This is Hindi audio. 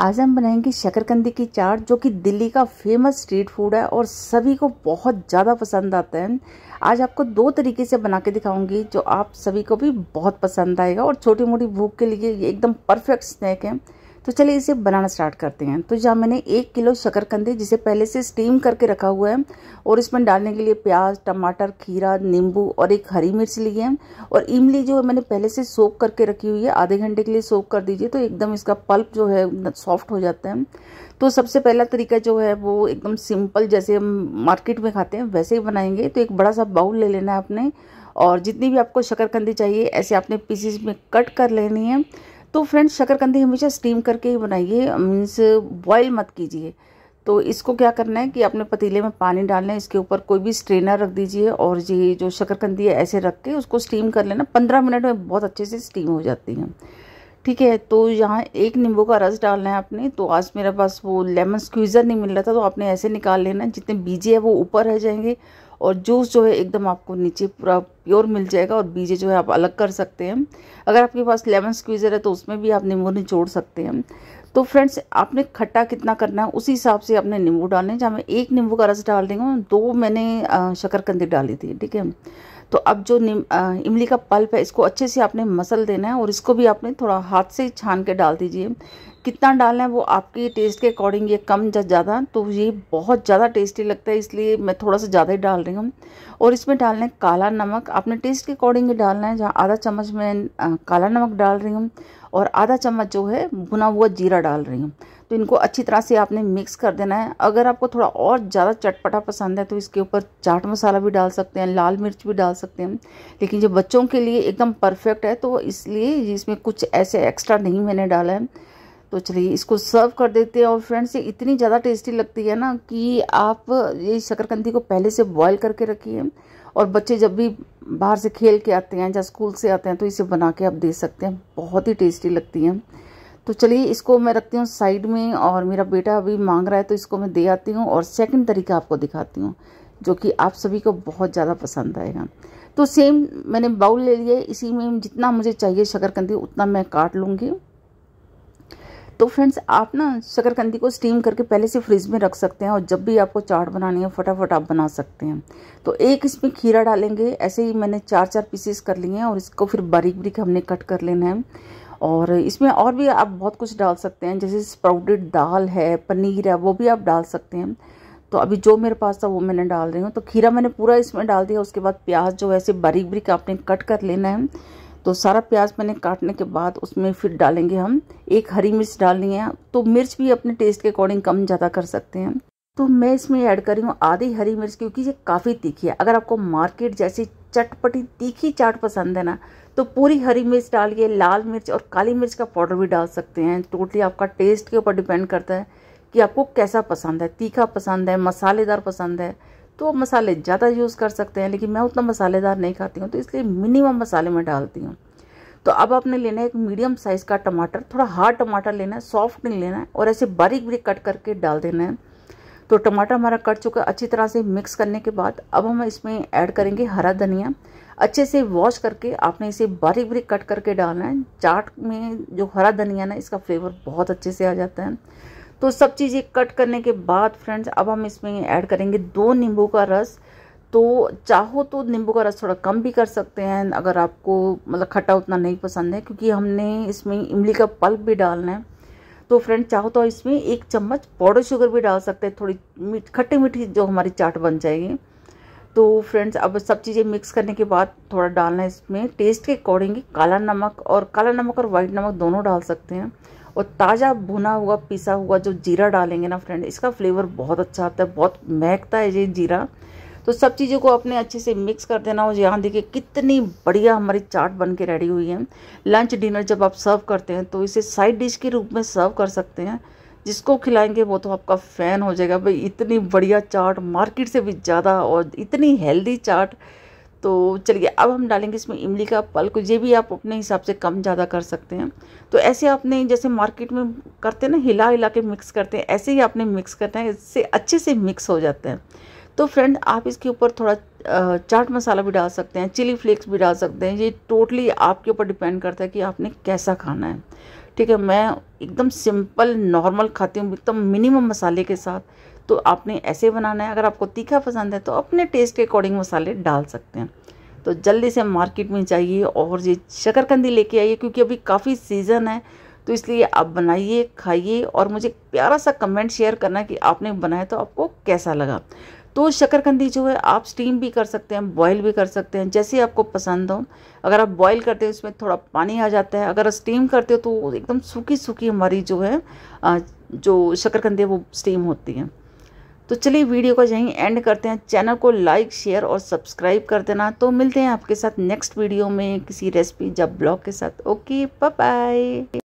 आज हम बनाएंगे शकरकंदी की चाट जो कि दिल्ली का फेमस स्ट्रीट फूड है और सभी को बहुत ज़्यादा पसंद आता है आज आपको दो तरीके से बना के दिखाऊंगी जो आप सभी को भी बहुत पसंद आएगा और छोटी मोटी भूख के लिए ये एकदम परफेक्ट स्नैक है तो चलिए इसे बनाना स्टार्ट करते हैं तो जहाँ मैंने एक किलो शकरकंदे जिसे पहले से स्टीम करके रखा हुआ है और इसमें डालने के लिए प्याज टमाटर खीरा नींबू और एक हरी मिर्च ली है और इमली जो है मैंने पहले से सोप करके रखी हुई है आधे घंटे के लिए सोप कर दीजिए तो एकदम इसका पल्प जो है सॉफ्ट हो जाता है तो सबसे पहला तरीका जो है वो एकदम सिंपल जैसे हम मार्केट में खाते हैं वैसे ही बनाएंगे तो एक बड़ा सा बाउल ले लेना है आपने और जितनी भी आपको शकरकंदी चाहिए ऐसे आपने पीसीस में कट कर लेनी है तो फ्रेंड्स शकरकंदी हमेशा स्टीम करके ही बनाइए मीन्स बॉयल मत कीजिए तो इसको क्या करना है कि अपने पतीले में पानी डालना है इसके ऊपर कोई भी स्ट्रेनर रख दीजिए और ये जो शकरकंदी है ऐसे रख के उसको स्टीम कर लेना पंद्रह मिनट में बहुत अच्छे से स्टीम हो जाती है ठीक है तो यहाँ एक नींबू का रस डालना है आपने तो आज मेरे पास वो लेमन स्क्वीज़र नहीं मिल रहा था तो आपने ऐसे निकाल लेना जितने बीजे है वो ऊपर रह जाएंगे और जूस जो है एकदम आपको नीचे पूरा प्योर मिल जाएगा और बीजे जो है आप अलग कर सकते हैं अगर आपके पास लेमन स्क्वीज़र है तो उसमें भी आप नींबू निचोड़ सकते हैं तो फ्रेंड्स आपने खट्टा कितना करना है उसी हिसाब से आपने नींबू डालने जहाँ मैं एक नींबू का रस डाल देंगे दो मैंने शक्करकंदी डाली थी ठीक है तो अब जो इमली का पल्प है इसको अच्छे से आपने मसल देना है और इसको भी आपने थोड़ा हाथ से छान के डाल दीजिए कितना डालना है वो आपके टेस्ट के अकॉर्डिंग ये कम या ज़्यादा तो ये बहुत ज़्यादा टेस्टी लगता है इसलिए मैं थोड़ा सा ज़्यादा ही डाल रही हूँ और इसमें डालना है काला नमक आपने टेस्ट के अकॉर्डिंग ही डालना है जहाँ आधा चम्मच मैं काला नमक डाल रही हूँ और आधा चम्मच जो है भुना हुआ जीरा डाल रही हूँ तो इनको अच्छी तरह से आपने मिक्स कर देना है अगर आपको थोड़ा और ज़्यादा चटपटा पसंद है तो इसके ऊपर चाट मसाला भी डाल सकते हैं लाल मिर्च भी डाल सकते हैं लेकिन जो बच्चों के लिए एकदम परफेक्ट है तो इसलिए इसमें कुछ ऐसे एक्स्ट्रा नहीं मैंने डाला है तो चलिए इसको सर्व कर देते हैं और फ्रेंड्स ये इतनी ज़्यादा टेस्टी लगती है ना कि आप ये शकरकंदी को पहले से बॉयल करके रखिए और बच्चे जब भी बाहर से खेल के आते हैं या स्कूल से आते हैं तो इसे बना के आप दे सकते हैं बहुत ही टेस्टी लगती है तो चलिए इसको मैं रखती हूँ साइड में और मेरा बेटा अभी मांग रहा है तो इसको मैं दे आती हूँ और सेकंड तरीका आपको दिखाती हूँ जो कि आप सभी को बहुत ज़्यादा पसंद आएगा तो सेम मैंने बाउल ले लिया इसी में जितना मुझे चाहिए शकरकंदी उतना मैं काट लूँगी तो फ्रेंड्स आप ना शकरकंदी को स्टीम करके पहले से फ्रिज में रख सकते हैं और जब भी आपको चाट बनानी है फटाफट आप बना सकते हैं तो एक इसमें खीरा डालेंगे ऐसे ही मैंने चार चार पीसेस कर लिए हैं और इसको फिर बारीक बारीक हमने कट कर लेना है और इसमें और भी आप बहुत कुछ डाल सकते हैं जैसे स्प्राउटेड दाल है पनीर है वो भी आप डाल सकते हैं तो अभी जो मेरे पास था वो मैंने डाल रही हूँ तो खीरा मैंने पूरा इसमें डाल दिया उसके बाद प्याज जो है ऐसे बारीक बारीक आपने कट कर लेना है तो सारा प्याज मैंने काटने के बाद उसमें फिर डालेंगे हम एक हरी मिर्च डालनी है तो मिर्च भी अपने टेस्ट के अकॉर्डिंग कम ज़्यादा कर सकते हैं तो मैं इसमें ऐड कर रही हूँ आधी हरी मिर्च क्योंकि ये काफ़ी तीखी है अगर आपको मार्केट जैसी चटपटी तीखी चाट पसंद है ना तो पूरी हरी मिर्च डालिए लाल मिर्च और काली मिर्च का पाउडर भी डाल सकते हैं टोटली आपका टेस्ट के ऊपर डिपेंड करता है कि आपको कैसा पसंद है तीखा पसंद है मसालेदार पसंद है तो आप मसाले ज़्यादा यूज़ कर सकते हैं लेकिन मैं उतना मसालेदार नहीं खाती हूँ तो इसलिए मिनिमम मसाले मैं डालती हूँ तो अब आपने लेना है एक मीडियम साइज़ का टमाटर थोड़ा हार्ड टमाटर लेना है सॉफ्ट नहीं लेना है और ऐसे बारीक बारीक कट करके डाल देना है तो टमाटर हमारा कट चुका है अच्छी तरह से मिक्स करने के बाद अब हम इसमें ऐड करेंगे हरा धनिया अच्छे से वॉश करके आपने इसे बारीक बारीक कट करके डालना है चाट में जो हरा धनिया ना इसका फ्लेवर बहुत अच्छे से आ जाता है तो सब चीज़ें कट करने के बाद फ्रेंड्स अब हम इसमें ऐड करेंगे दो नींबू का रस तो चाहो तो नींबू का रस थोड़ा कम भी कर सकते हैं अगर आपको मतलब खट्टा उतना नहीं पसंद है क्योंकि हमने इसमें इमली का पल्प भी डालना है तो फ्रेंड चाहो तो इसमें एक चम्मच पाउडर शुगर भी डाल सकते हैं थोड़ी मीठ खट्टी मीठी जो हमारी चाट बन जाएगी तो फ्रेंड्स अब सब चीज़ें मिक्स करने के बाद थोड़ा डालना है इसमें टेस्ट के अकॉर्डिंग काला नमक और काला नमक और वाइट नमक दोनों डाल सकते हैं और ताज़ा भुना हुआ पिसा हुआ जो जीरा डालेंगे ना फ्रेंड इसका फ्लेवर बहुत अच्छा आता है बहुत महकता है ये जीरा तो सब चीज़ों को अपने अच्छे से मिक्स कर देना और यहाँ देखिए कितनी बढ़िया हमारी चाट बन के रेडी हुई है लंच डिनर जब आप सर्व करते हैं तो इसे साइड डिश के रूप में सर्व कर सकते हैं जिसको खिलाएंगे वो तो आपका फ़ैन हो जाएगा भाई इतनी बढ़िया चाट मार्केट से भी ज़्यादा और इतनी हेल्दी चाट तो चलिए अब हम डालेंगे इसमें इमली का पल्क ये भी आप अपने हिसाब से कम ज़्यादा कर सकते हैं तो ऐसे आपने जैसे मार्केट में करते हैं ना हिला हिला के मिक्स करते हैं ऐसे ही आपने मिक्स करते हैं इससे अच्छे से मिक्स हो जाते हैं तो फ्रेंड आप इसके ऊपर थोड़ा चाट मसाला भी डाल सकते हैं चिली फ्लेक्स भी डाल सकते हैं ये टोटली आपके ऊपर डिपेंड करता है कि आपने कैसा खाना है ठीक है मैं एकदम सिंपल नॉर्मल खाती हूँ एकदम मिनिमम मसाले के साथ तो आपने ऐसे बनाना है अगर आपको तीखा पसंद है तो अपने टेस्ट के अकॉर्डिंग मसाले डाल सकते हैं तो जल्दी से मार्केट में जाइए और ये शक्करकंदी लेके आइए क्योंकि अभी काफ़ी सीज़न है तो इसलिए आप बनाइए खाइए और मुझे प्यारा सा कमेंट शेयर करना कि आपने बनाया तो आपको कैसा लगा तो शक्करकंदी जो है आप स्टीम भी कर सकते हैं बॉईल भी कर सकते हैं जैसे आपको पसंद हो अगर आप बॉईल करते हो इसमें थोड़ा पानी आ जाता है अगर स्टीम करते हो तो एकदम सूखी सूखी हमारी जो है जो शक्करकंदी वो स्टीम होती है तो चलिए वीडियो को यहीं एंड करते हैं चैनल को लाइक शेयर और सब्सक्राइब कर देना तो मिलते हैं आपके साथ नेक्स्ट वीडियो में किसी रेसिपी या ब्लॉग के साथ ओके बाय